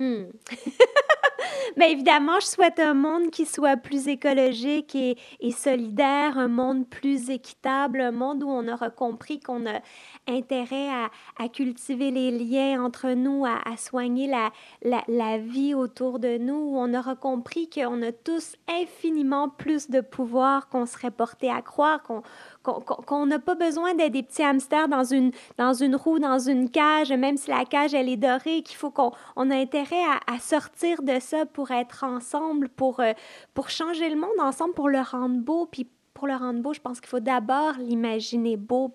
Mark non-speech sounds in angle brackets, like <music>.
Hmm. <laughs> Bien évidemment, je souhaite un monde qui soit plus écologique et, et, solidaire, un monde plus équitable, un monde où on aura compris qu'on a intérêt à, cultiver les liens entre nous, à, soigner la, la, vie autour de nous, où on aura compris qu'on a tous infiniment plus de pouvoir qu'on serait porté à croire, qu'on qu'on n'a pas besoin d'être des petits hamsters dans une, dans une roue, dans une cage, même si la cage, elle est dorée, qu'il faut qu'on on a intérêt à sortir de ça pour être ensemble, pour, euh, pour changer le monde ensemble, pour le rendre beau, puis pour le rendre beau, je pense qu'il faut d'abord l'imaginer beau,